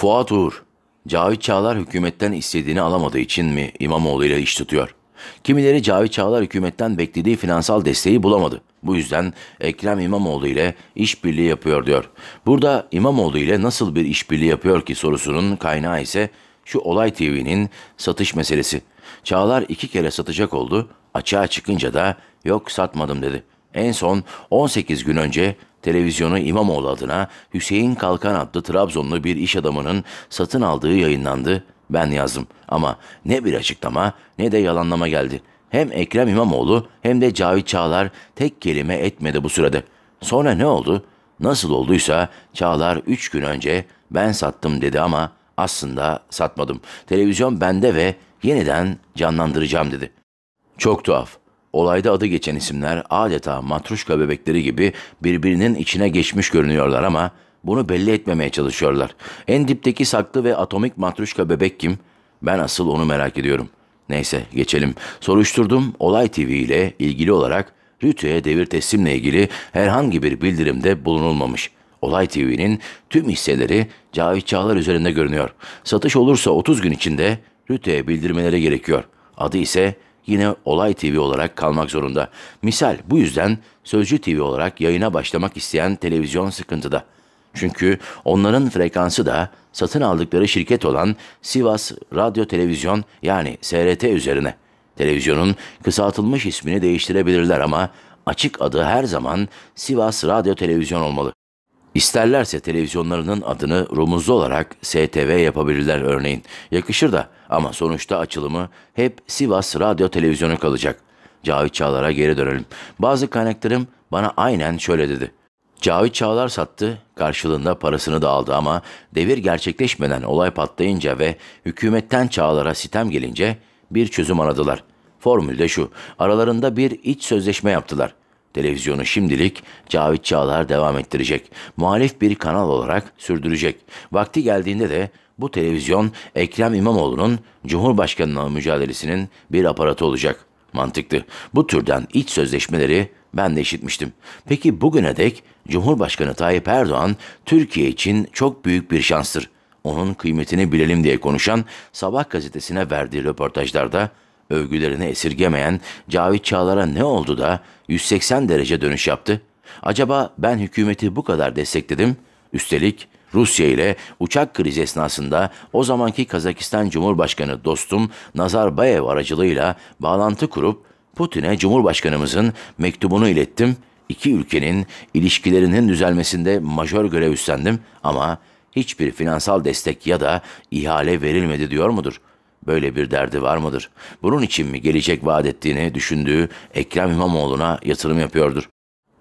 Fuat Uğur, Cavit Çağlar hükümetten istediğini alamadığı için mi İmamoğlu ile iş tutuyor? Kimileri Cavit Çağlar hükümetten beklediği finansal desteği bulamadı. Bu yüzden Ekrem İmamoğlu ile işbirliği yapıyor diyor. Burada İmamoğlu ile nasıl bir işbirliği yapıyor ki sorusunun kaynağı ise şu Olay TV'nin satış meselesi. Çağlar iki kere satacak oldu, açığa çıkınca da yok satmadım dedi. En son 18 gün önce Televizyonu İmamoğlu adına Hüseyin Kalkan adlı Trabzonlu bir iş adamının satın aldığı yayınlandı. Ben yazdım ama ne bir açıklama ne de yalanlama geldi. Hem Ekrem İmamoğlu hem de Cavit Çağlar tek kelime etmedi bu sırada. Sonra ne oldu? Nasıl olduysa Çağlar 3 gün önce ben sattım dedi ama aslında satmadım. Televizyon bende ve yeniden canlandıracağım dedi. Çok tuhaf. Olayda adı geçen isimler adeta matruşka bebekleri gibi birbirinin içine geçmiş görünüyorlar ama bunu belli etmemeye çalışıyorlar. En dipteki saklı ve atomik matruşka bebek kim? Ben asıl onu merak ediyorum. Neyse geçelim. Soruşturdum Olay TV ile ilgili olarak Rütü'ye devir teslimle ilgili herhangi bir bildirimde bulunulmamış. Olay TV'nin tüm hisseleri Cavit Çağlar üzerinde görünüyor. Satış olursa 30 gün içinde Rütü'ye bildirmeleri gerekiyor. Adı ise yine Olay TV olarak kalmak zorunda. Misal bu yüzden Sözcü TV olarak yayına başlamak isteyen televizyon sıkıntıda. Çünkü onların frekansı da satın aldıkları şirket olan Sivas Radyo Televizyon yani SRT üzerine. Televizyonun kısaltılmış ismini değiştirebilirler ama açık adı her zaman Sivas Radyo Televizyon olmalı. İsterlerse televizyonlarının adını rumuzlu olarak STV yapabilirler örneğin. Yakışır da ama sonuçta açılımı hep Sivas Radyo Televizyonu kalacak. Cavit Çağlar'a geri dönelim. Bazı kaynaklarım bana aynen şöyle dedi. Cavit Çağlar sattı, karşılığında parasını da aldı ama devir gerçekleşmeden olay patlayınca ve hükümetten Çağlar'a sitem gelince bir çözüm aradılar. Formül de şu, aralarında bir iç sözleşme yaptılar. Televizyonu şimdilik Cavit Çağlar devam ettirecek. Muhalif bir kanal olarak sürdürecek. Vakti geldiğinde de bu televizyon Ekrem İmamoğlu'nun Cumhurbaşkanlığı mücadelesinin bir aparatı olacak. Mantıklı. Bu türden iç sözleşmeleri ben de işitmiştim. Peki bugüne dek Cumhurbaşkanı Tayyip Erdoğan Türkiye için çok büyük bir şanstır. Onun kıymetini bilelim diye konuşan Sabah gazetesine verdiği röportajlarda övgülerini esirgemeyen Cavit Çağlar'a ne oldu da 180 derece dönüş yaptı? Acaba ben hükümeti bu kadar destekledim? Üstelik Rusya ile uçak krizi esnasında o zamanki Kazakistan Cumhurbaşkanı dostum Nazarbayev aracılığıyla bağlantı kurup Putin'e Cumhurbaşkanımızın mektubunu ilettim. İki ülkenin ilişkilerinin düzelmesinde majör görev üstlendim ama hiçbir finansal destek ya da ihale verilmedi diyor mudur? Böyle bir derdi var mıdır? Bunun için mi gelecek vaat ettiğini düşündüğü Ekrem İmamoğlu'na yatırım yapıyordur?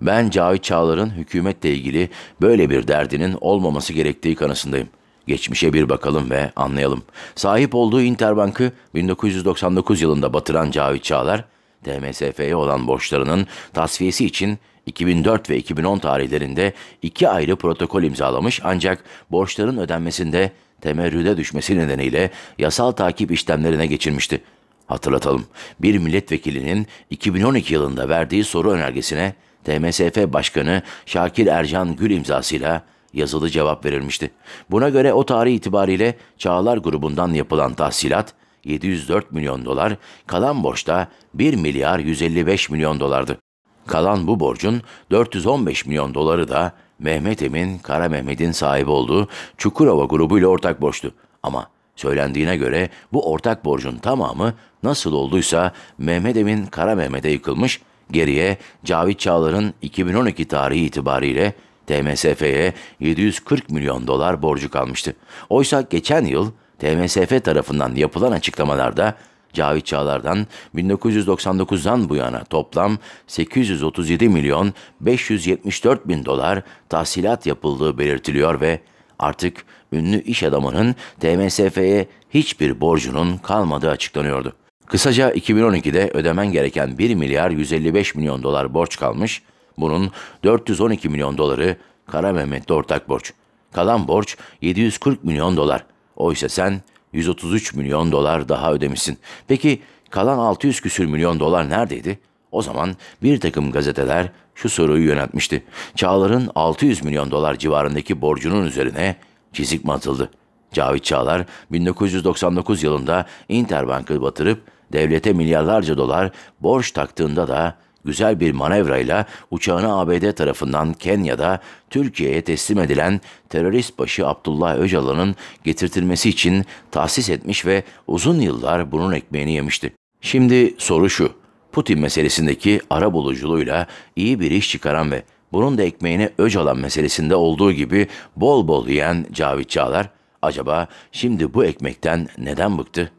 Ben Cavit Çağlar'ın hükümetle ilgili böyle bir derdinin olmaması gerektiği kanısındayım. Geçmişe bir bakalım ve anlayalım. Sahip olduğu Interbank'ı 1999 yılında batıran Cavit Çağlar, DMSF'ye olan borçlarının tasfiyesi için 2004 ve 2010 tarihlerinde iki ayrı protokol imzalamış ancak borçların ödenmesinde temerrüde düşmesi nedeniyle yasal takip işlemlerine geçilmişti. Hatırlatalım, bir milletvekilinin 2012 yılında verdiği soru önergesine TMSF Başkanı Şakir Ercan Gül imzasıyla yazılı cevap verilmişti. Buna göre o tarih itibariyle Çağlar grubundan yapılan tahsilat 704 milyon dolar, kalan borçta 1 milyar 155 milyon dolardı. Kalan bu borcun 415 milyon doları da Mehmet Emin, Kara Mehmet'in sahibi olduğu Çukurova grubu ile ortak borçlu. Ama söylendiğine göre bu ortak borcun tamamı nasıl olduysa Mehmet Emin, Kara Mehmet'e yıkılmış, geriye Cavit Çağlar'ın 2012 tarihi itibariyle TMSF'ye 740 milyon dolar borcu kalmıştı. Oysa geçen yıl TMSF tarafından yapılan açıklamalarda Cavit Çağlar'dan 1999'dan bu yana toplam 837 milyon 574 bin dolar tahsilat yapıldığı belirtiliyor ve artık ünlü iş adamının TMSF'ye hiçbir borcunun kalmadığı açıklanıyordu. Kısaca 2012'de ödemen gereken 1 milyar 155 milyon dolar borç kalmış, bunun 412 milyon doları Kara Mehmet'le ortak borç. Kalan borç 740 milyon dolar. Oysa sen 133 milyon dolar daha ödemişsin. Peki kalan 600 küsür milyon dolar neredeydi? O zaman bir takım gazeteler şu soruyu yöneltmişti. Çağlar'ın 600 milyon dolar civarındaki borcunun üzerine çizik mi atıldı? Cavit Çağlar 1999 yılında Interbank'ı batırıp devlete milyarlarca dolar borç taktığında da güzel bir manevrayla uçağını ABD tarafından Kenya'da Türkiye'ye teslim edilen terörist başı Abdullah Öcalan'ın getirtilmesi için tahsis etmiş ve uzun yıllar bunun ekmeğini yemişti. Şimdi soru şu, Putin meselesindeki ara buluculuğuyla iyi bir iş çıkaran ve bunun da ekmeğini Öcalan meselesinde olduğu gibi bol bol yiyen Cavit Çağlar, acaba şimdi bu ekmekten neden bıktı?''